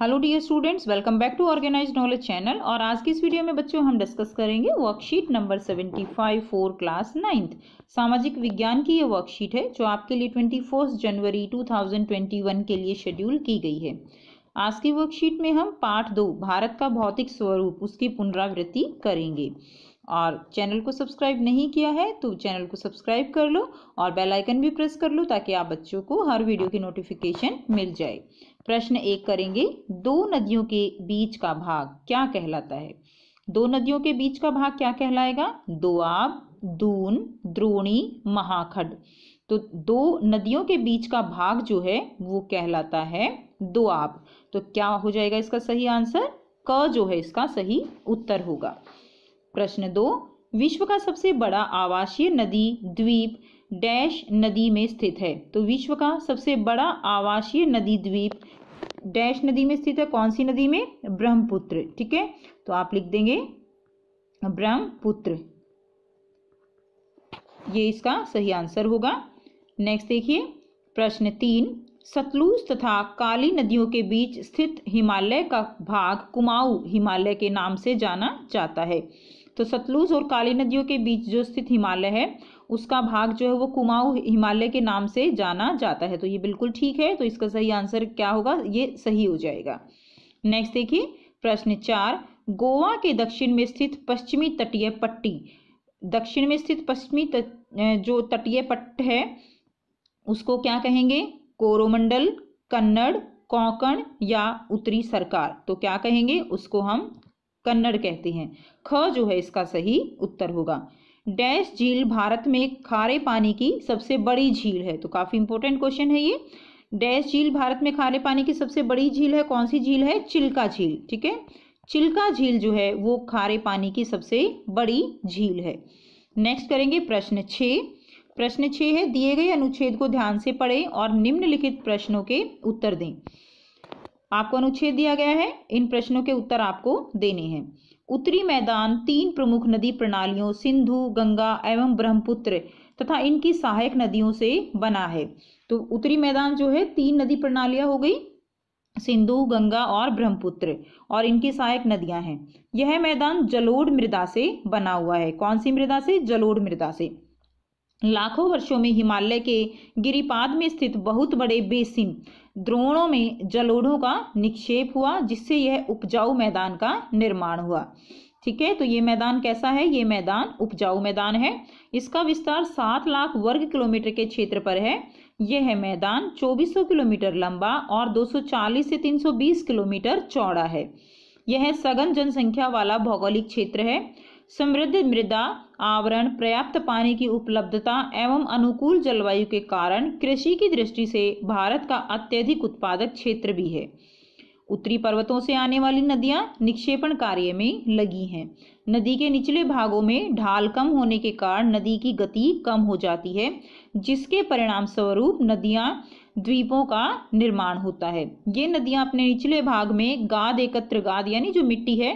hello dear students welcome back to organise knowledge channel और आज की इस वीडियो में बच्चों हम डिस्कस करेंगे worksheet number seventy five four class ninth सामाजिक विज्ञान की ये वर्कशीट है जो आपके लिए twenty fourth January two thousand twenty one के लिए शेड्यूल की गई है आज की वर्कशीट में हम पार्ट दो भारत का भौतिक स्वरूप उसकी पुनरावृत्ति करेंगे और चैनल को सब्सक्राइब नहीं किया है तो चैनल को सब्सक्राइब कर लो और बेल आइकन भी प्रेस कर लो ताकि आप बच्चों को हर वीडियो की नोटिफिकेशन मिल जाए प्रश्न एक करेंगे दो नदियों के बीच का भाग क्या कहलाता है दो नदियों के बीच का भाग क्या कहलाएगा दोआब दून द्रोणी महाखंड तो दो नदियों के बीच का भाग जो है वो कहलाता है दोआब तो क्या हो जाएगा इसका सही आंसर क जो है इसका सही उत्तर होगा प्रश्न दो विश्व का सबसे बड़ा आवासीय नदी द्वीप डैश नदी में स्थित है तो विश्व का सबसे बड़ा आवासीय नदी द्वीप डैश नदी में स्थित है कौन सी नदी में ब्रह्मपुत्र ठीक है तो आप लिख देंगे ब्रह्मपुत्र ये इसका सही आंसर होगा नेक्स्ट देखिए प्रश्न तीन सतलुज तथा काली नदियों के बीच स्थित हिमालय का भाग कुमाऊ हिमालय के नाम से जाना जाता है तो सतलुज और काली नदियों के बीच जो स्थित हिमालय है उसका भाग जो है वो कुमाऊ हिमालय के नाम से जाना जाता है तो ये बिल्कुल ठीक है तो इसका सही आंसर क्या होगा ये सही हो जाएगा नेक्स्ट देखिए प्रश्न चार गोवा के दक्षिण में स्थित पश्चिमी तटीय पट्टी दक्षिण में स्थित पश्चिमी जो तटीय पट्ट है उसको क्या कहेंगे कोरोमंडल कन्नड़ कोंकण या उत्तरी सरकार तो क्या कहेंगे उसको हम कन्नड़ कहते हैं ख जो है इसका सही उत्तर होगा डैश झील भारत में खारे पानी की सबसे बड़ी झील है तो काफ़ी इंपॉर्टेंट क्वेश्चन है ये डैश झील भारत में खारे पानी की सबसे बड़ी झील है कौन सी झील है चिल्का झील ठीक है चिल्का झील जो है वो खारे पानी की सबसे बड़ी झील है नेक्स्ट करेंगे प्रश्न छ प्रश्न छः है दिए गए अनुच्छेद को ध्यान से पढ़ें और निम्नलिखित प्रश्नों के उत्तर दें आपको अनुच्छेद दिया गया है इन प्रश्नों के उत्तर आपको देने हैं उत्तरी मैदान तीन प्रमुख नदी प्रणालियों सिंधु गंगा एवं ब्रह्मपुत्र तथा इनकी सहायक नदियों से बना है तो उत्तरी मैदान जो है तीन नदी प्रणालियां हो गई सिंधु गंगा और ब्रह्मपुत्र और इनकी सहायक नदियां हैं यह मैदान जलोढ़ मृदा से बना हुआ है कौन सी मृदा से जलोढ़ मृदा से लाखों वर्षों में हिमालय के गिरिपाद में स्थित बहुत बड़े बेसिन द्रोणों में जलोढ़ों का निक्षेप हुआ जिससे यह उपजाऊ मैदान का निर्माण हुआ ठीक है तो ये मैदान कैसा है ये मैदान उपजाऊ मैदान है इसका विस्तार सात लाख वर्ग किलोमीटर के क्षेत्र पर है यह है मैदान 2400 किलोमीटर लंबा और 240 से 320 किलोमीटर चौड़ा है यह सघन जनसंख्या वाला भौगोलिक क्षेत्र है समृद्ध मृदा आवरण पर्याप्त पानी की उपलब्धता एवं अनुकूल जलवायु के कारण कृषि की दृष्टि से भारत का अत्यधिक उत्पादक क्षेत्र भी है उत्तरी पर्वतों से आने वाली नदियां निक्षेपण कार्य में लगी हैं नदी के निचले भागों में ढाल कम होने के कारण नदी की गति कम हो जाती है जिसके परिणाम स्वरूप नदियां द्वीपों का निर्माण होता है ये नदियां अपने निचले भाग में गाद एकत्र गाद यानी जो मिट्टी है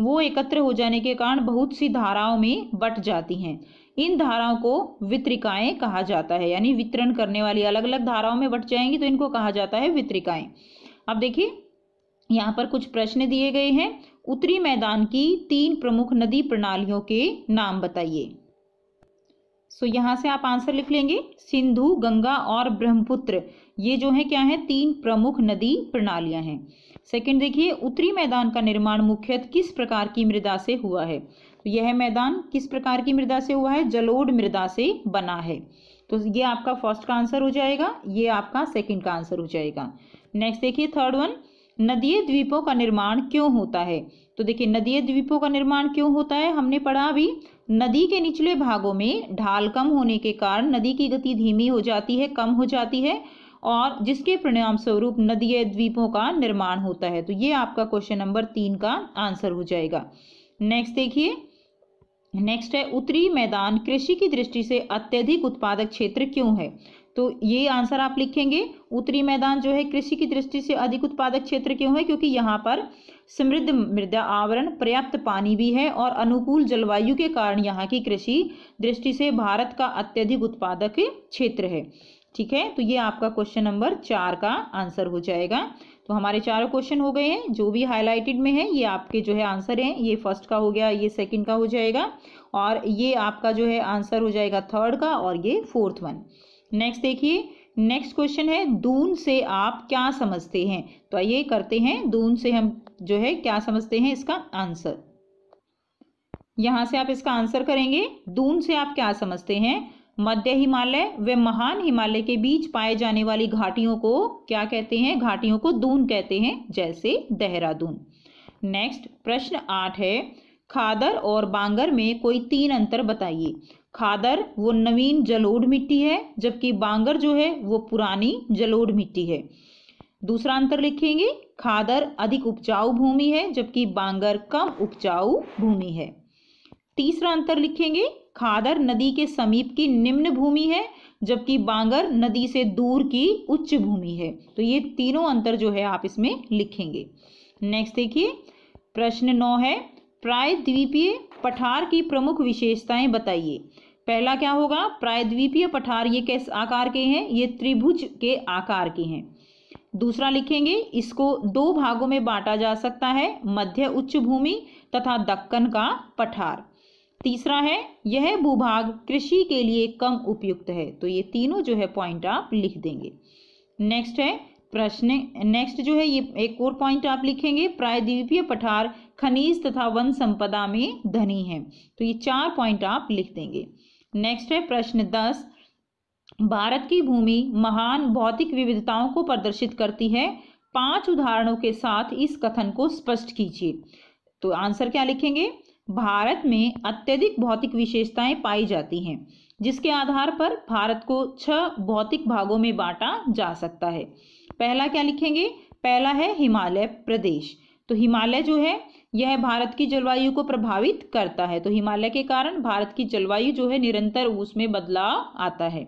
वो एकत्र हो जाने के कारण बहुत सी धाराओं में बट जाती हैं इन धाराओं को वितरिकाएं कहा जाता है यानी वितरण करने वाली अलग अलग धाराओं में बट जाएंगी तो इनको कहा जाता है वितरिकाएं अब देखिए यहाँ पर कुछ प्रश्न दिए गए हैं उत्तरी मैदान की तीन प्रमुख नदी प्रणालियों के नाम बताइए सो so, यहाँ से आप आंसर लिख लेंगे सिंधु गंगा और ब्रह्मपुत्र ये जो है क्या है तीन प्रमुख नदी प्रणालियां हैं सेकंड देखिए उत्तरी मैदान का निर्माण मुख्यतः तो किस प्रकार की मृदा से हुआ है तो यह मैदान किस प्रकार की मृदा से हुआ है जलोढ़ मृदा से बना है तो ये आपका फर्स्ट का आंसर हो जाएगा ये आपका सेकंड का आंसर हो जाएगा नेक्स्ट देखिए थर्ड वन नदीय द्वीपों का निर्माण क्यों होता है तो देखिए नदीय द्वीपों का निर्माण क्यों होता है हमने पढ़ा अभी नदी के निचले भागों में ढाल कम होने के कारण नदी की गति धीमी हो जाती है कम हो जाती है और जिसके परिणाम स्वरूप नदीय द्वीपों का निर्माण होता है तो ये आपका क्वेश्चन नंबर तीन का आंसर हो जाएगा नेक्स्ट देखिए नेक्स्ट है उत्तरी मैदान कृषि की दृष्टि से अत्यधिक उत्पादक क्षेत्र क्यों है तो ये आंसर आप लिखेंगे उत्तरी मैदान जो है कृषि की दृष्टि से अधिक उत्पादक क्षेत्र क्यों है क्योंकि यहाँ पर समृद्ध मृदा आवरण पर्याप्त पानी भी है और अनुकूल जलवायु के कारण यहाँ की कृषि दृष्टि से भारत का अत्यधिक उत्पादक क्षेत्र है ठीक है तो ये आपका क्वेश्चन नंबर चार का आंसर हो जाएगा तो हमारे चारों क्वेश्चन हो गए हैं जो भी हाईलाइटेड में है ये आपके जो है आंसर हैं ये फर्स्ट का हो गया ये सेकंड का हो जाएगा और ये आपका जो है आंसर हो जाएगा थर्ड का और ये फोर्थ वन नेक्स्ट देखिए नेक्स्ट क्वेश्चन है दून से आप क्या समझते हैं तो आइए करते हैं दून से हम जो है क्या समझते हैं इसका आंसर यहां से आप इसका आंसर करेंगे दून से आप क्या समझते हैं मध्य हिमालय व महान हिमालय के बीच पाए जाने वाली घाटियों को क्या कहते हैं घाटियों को दून कहते हैं जैसे देहरादून नेक्स्ट प्रश्न आठ है खादर और बांगर में कोई तीन अंतर बताइए खादर वो नवीन जलोढ़ मिट्टी है जबकि बांगर जो है वो पुरानी जलोढ़ मिट्टी है दूसरा अंतर लिखेंगे खादर अधिक उपजाऊ भूमि है जबकि बांगर कम उपजाऊ भूमि है तीसरा अंतर लिखेंगे खादर नदी के समीप की निम्न भूमि है जबकि बांगर नदी से दूर की उच्च भूमि है तो ये तीनों अंतर जो है आप इसमें लिखेंगे नेक्स्ट देखिए प्रश्न नौ है प्रायद्वीपीय पठार की प्रमुख विशेषताएं बताइए पहला क्या होगा प्रायद्वीपीय पठार ये किस आकार के हैं ये त्रिभुज के आकार के हैं दूसरा लिखेंगे इसको दो भागों में बांटा जा सकता है मध्य उच्च भूमि तथा दक्कन का पठार तीसरा है यह भूभाग कृषि के लिए कम उपयुक्त है तो ये तीनों जो है पॉइंट आप लिख देंगे नेक्स्ट है प्रश्न नेक्स्ट जो है ये एक और पॉइंट आप लिखेंगे प्रायद्वीपीय पठार खनिज तथा वन संपदा में धनी है तो ये चार पॉइंट आप लिख देंगे नेक्स्ट है प्रश्न दस भारत की भूमि महान भौतिक विविधताओं को प्रदर्शित करती है पांच उदाहरणों के साथ इस कथन को स्पष्ट कीजिए तो आंसर क्या लिखेंगे भारत में अत्यधिक भौतिक विशेषताएं पाई जाती हैं जिसके आधार पर भारत को छह भौतिक भागों में बांटा जा सकता है पहला क्या लिखेंगे पहला है हिमालय प्रदेश तो हिमालय जो है यह भारत की जलवायु को प्रभावित करता है तो हिमालय के कारण भारत की जलवायु जो है निरंतर उसमें बदलाव आता है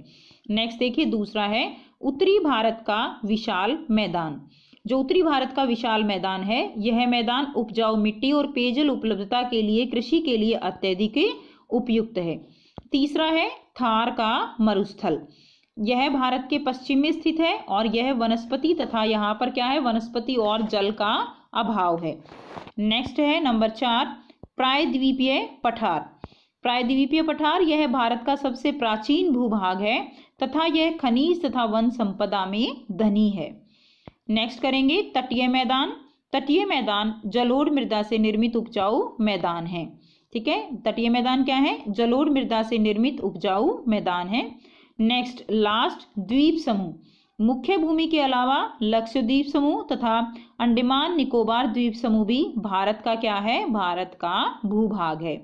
नेक्स्ट देखिए दूसरा है उत्तरी भारत का विशाल मैदान जो उत्तरी भारत का विशाल मैदान है यह मैदान उपजाऊ मिट्टी और पेयजल उपलब्धता के लिए कृषि के लिए अत्यधिक उपयुक्त है तीसरा है थार का मरुस्थल यह भारत के पश्चिम में स्थित है और यह वनस्पति तथा यहाँ पर क्या है वनस्पति और जल का अभाव है नेक्स्ट है नंबर चार प्रायद्वीपीय पठार प्रायद्वीपीय पठार यह भारत का सबसे प्राचीन भूभाग है तथा यह खनिज तथा वन संपदा में धनी है नेक्स्ट करेंगे तटीय मैदान तटीय मैदान जलोढ़ मृदा से निर्मित उपजाऊ मैदान है ठीक है तटीय मैदान क्या है जलोढ़ मृदा से निर्मित उपजाऊ मैदान है नेक्स्ट लास्ट द्वीप समूह मुख्य भूमि के अलावा लक्षद्वीप समूह तथा अंडमान निकोबार द्वीप समूह भी भारत का क्या है भारत का भूभाग है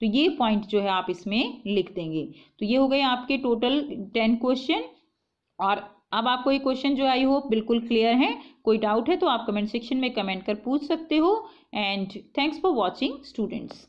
तो ये पॉइंट जो है आप इसमें लिख देंगे तो ये हो गए आपके टोटल टेन क्वेश्चन और अब आपको ये क्वेश्चन जो आई हो बिल्कुल क्लियर है कोई डाउट है तो आप कमेंट सेक्शन में कमेंट कर पूछ सकते हो and thanks for watching students